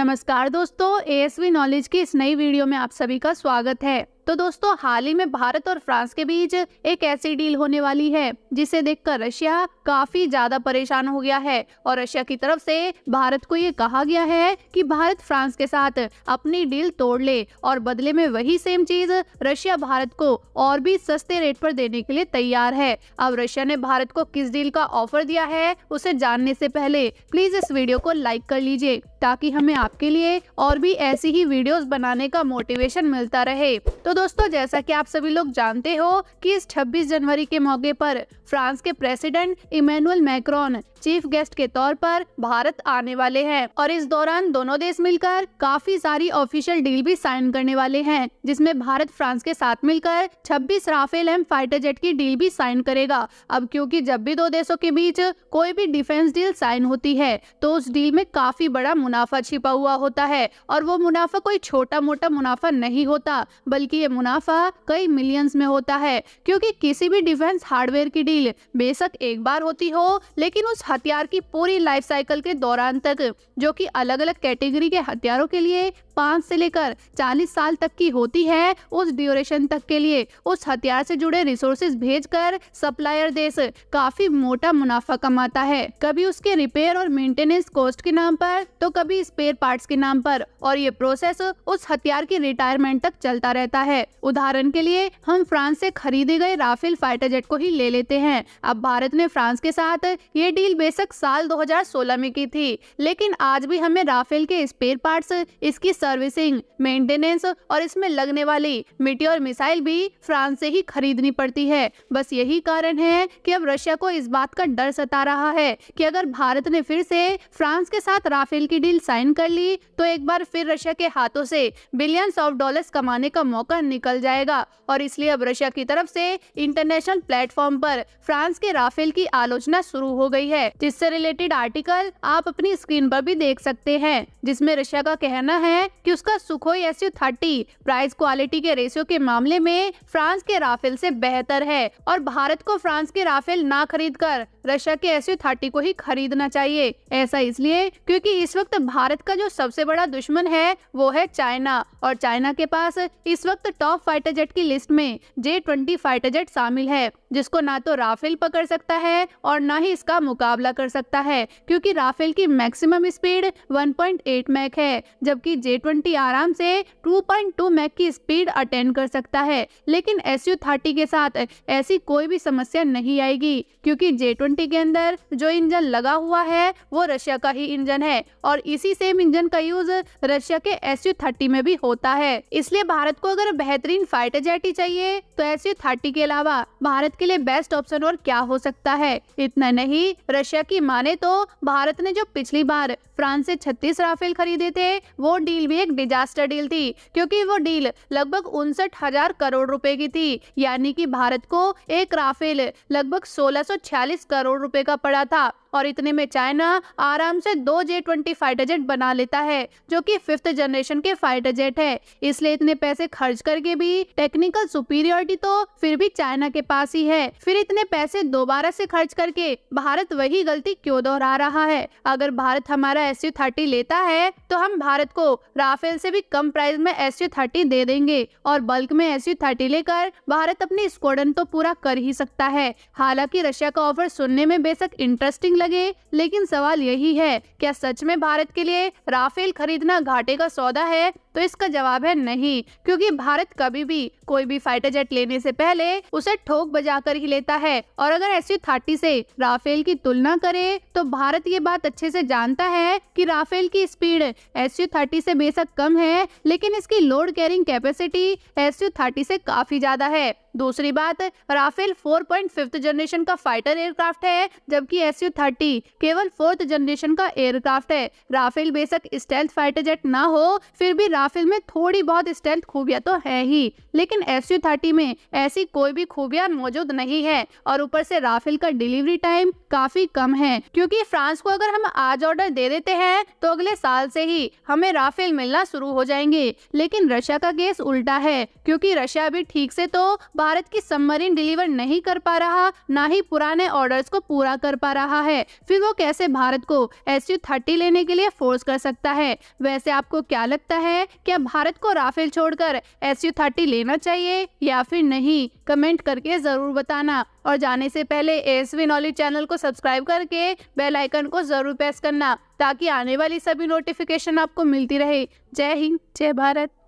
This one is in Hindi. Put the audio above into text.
नमस्कार दोस्तों एएसवी नॉलेज की इस नई वीडियो में आप सभी का स्वागत है तो दोस्तों हाल ही में भारत और फ्रांस के बीच एक ऐसी डील होने वाली है जिसे देखकर रशिया काफी ज्यादा परेशान हो गया है और रशिया की तरफ से भारत को ये कहा गया है कि भारत फ्रांस के साथ अपनी डील तोड़ ले और बदले में वही सेम चीज रशिया भारत को और भी सस्ते रेट पर देने के लिए तैयार है अब रशिया ने भारत को किस डील का ऑफर दिया है उसे जानने से पहले प्लीज इस वीडियो को लाइक कर लीजिए ताकि हमें आपके लिए और भी ऐसी ही वीडियोस बनाने का मोटिवेशन मिलता रहे तो दोस्तों जैसा कि आप सभी लोग जानते हो कि इस 26 जनवरी के मौके पर फ्रांस के president Emmanuel Macron chief guest के तौर पर भारत आने वाले हैं और इस दौरान दोनों देश मिलकर काफी सारी ऑफिशियल डील भी साइन करने वाले हैं जिसमें भारत फ्रांस के साथ मिलकर 26 राफेल एम फाइटर जेट की डील भी साइन करेगा अब क्योंकि जब भी दो देशों के बीच कोई भी डिफेंस डील साइन होती है तो उस डील में काफी बड़ा मुनाफा छिपा हुआ होता है और वो मुनाफा कोई छोटा मोटा मुनाफा नहीं होता बल्कि ये मुनाफा कई मिलियंस में होता है क्योंकि किसी भी डिफेंस हार्डवेयर की डील बेशक एक बार होती हो लेकिन उस हथियार की पूरी लाइफ साइकिल के दौरान तक जो कि अलग अलग कैटेगरी के हथियारों के लिए पाँच से लेकर चालीस साल तक की होती है उस ड्यूरेशन तक के लिए उस हथियार से जुड़े रिसोर्सेज कर सप्लायर देश काफी मोटा मुनाफा कमाता है कभी उसके रिपेयर और मेंटेनेंस कॉस्ट के नाम पर तो कभी स्पेयर पार्ट्स के नाम पर और ये प्रोसेस उस हथियार की रिटायरमेंट तक चलता रहता है है उदाहरण के लिए हम फ्रांस से खरीदे गए राफेल फाइटर जेट को ही ले लेते हैं अब भारत ने फ्रांस के साथ ये डील बेशक साल 2016 में की थी लेकिन आज भी हमें राफेल के स्पेयर पार्ट्स इसकी सर्विसिंग मेंटेनेंस और इसमें लगने वाली मिट्टी और मिसाइल भी फ्रांस से ही खरीदनी पड़ती है बस यही कारण है कि अब रशिया को इस बात का डर सता रहा है कि अगर भारत ने फिर से फ्रांस के साथ राफेल की डील साइन कर ली तो एक बार फिर रशिया के हाथों से बिलियंस ऑफ डॉलर्स कमाने का मौका बाहर निकल जाएगा और इसलिए अब रशिया की तरफ से इंटरनेशनल प्लेटफॉर्म पर फ्रांस के राफेल की आलोचना शुरू हो गई है जिससे रिलेटेड आर्टिकल आप अपनी स्क्रीन पर भी देख सकते हैं जिसमें रशिया का कहना है कि उसका Sukhoi S you thirty price quality के रेशियो के मामले में फ्रांस के राफेल से बेहतर है और भारत को फ्रांस के राफेल ना खरीद कर रशिया के एस थर्टी को ही खरीदना चाहिए ऐसा इसलिए क्योंकि इस वक्त भारत का जो सबसे बड़ा दुश्मन है वो है चाइना और चाइना के पास इस वक्त टॉप फाइटर जेट की लिस्ट में जे ट्वेंटी फाइटर जेट शामिल है जिसको ना तो राफेल पकड़ सकता है और ना ही इसका मुकाबला कर सकता है क्योंकि राफेल की मैक्सिमम स्पीड 1.8 मैक है जबकि जे ट्वेंटी आराम से 2.2 मैक की स्पीड अटेंड कर सकता है लेकिन एस यू थर्टी के साथ ऐसी कोई भी समस्या नहीं आएगी क्योंकि जे ट्वेंटी के अंदर जो इंजन लगा हुआ है वो रशिया का ही इंजन है और इसी सेम इंजन का use Russia S U you थर्टी में भी होता है इसलिए भारत को अगर बेहतरीन फाइटर जेट ही चाहिए तो ऐसे थर्टी के अलावा भारत के लिए बेस्ट ऑप्शन और क्या हो सकता है इतना नहीं रशिया की माने तो भारत ने जो पिछली बार फ्रांस से 36 राफेल खरीदे थे वो डील भी एक डिजास्टर डील थी क्योंकि वो डील लगभग उनसठ हजार करोड़ रुपए की थी यानी कि भारत को एक राफेल लगभग छियालीस करोड़ रुपए का पड़ा था और इतने में चाइना आराम से दो जे ट्वेंटी फाइटर जेट बना लेता है जो कि फिफ्थ जनरेशन के फाइटर जेट है इसलिए इतने पैसे खर्च करके भी टेक्निकल सुपीरियोरिटी तो फिर भी चाइना के पास ही है फिर इतने पैसे दोबारा से खर्च करके भारत वही गलती क्यों दोहरा रहा है अगर भारत हमारा एस यू थर्टी लेता है तो हम भारत को राफेल से भी कम प्राइस में एस यू थर्टी दे देंगे और बल्क में एस यू थर्टी लेकर भारत अपनी स्क्वाडन तो पूरा कर ही सकता है हालांकि रशिया का ऑफर सुनने में बेशक इंटरेस्टिंग लगे लेकिन सवाल यही है क्या सच में भारत के लिए राफेल खरीदना घाटे का सौदा है तो इसका जवाब है नहीं क्योंकि भारत कभी भी कोई भी फाइटर जेट लेने से पहले उसे ठोक बजाकर ही लेता है और अगर एस थर्टी से राफेल की तुलना करे तो भारत ये बात अच्छे से जानता है कि राफेल की स्पीड एस थर्टी से बेशक कम है लेकिन इसकी load carrying capacity S thirty से काफी ज्यादा है दूसरी बात Rafale four point fifth generation का फाइटर एयरक्राफ्ट है जबकि एस यू थर्टी थर्टी केवल फोर्थ जनरेशन का एयरक्राफ्ट है राफेल बेशक स्टेल्थ फाइटर जेट ना हो फिर भी राफेल में थोड़ी बहुत स्टेल्थ खूबियाँ तो है ही लेकिन एस यू थर्टी में ऐसी कोई भी खूबियाँ मौजूद नहीं है और ऊपर से राफेल का डिलीवरी टाइम काफी कम है क्योंकि फ्रांस को अगर हम आज ऑर्डर दे देते हैं तो अगले साल से ही हमें राफेल मिलना शुरू हो जाएंगे लेकिन रशिया का केस उल्टा है क्योंकि रशिया भी ठीक से तो भारत की सबमरीन डिलीवर नहीं कर पा रहा ना ही पुराने ऑर्डर्स को पूरा कर पा रहा है है फिर वो कैसे भारत को एस यू थर्टी लेने के लिए फोर्स कर सकता है वैसे आपको क्या लगता है क्या भारत को राफेल छोड़कर एस थर्टी लेना चाहिए या फिर नहीं कमेंट करके ज़रूर बताना और जाने से पहले एस वी नॉलेज चैनल को सब्सक्राइब करके बेल आइकन को ज़रूर प्रेस करना ताकि आने वाली सभी नोटिफिकेशन आपको मिलती रहे जय हिंद जय भारत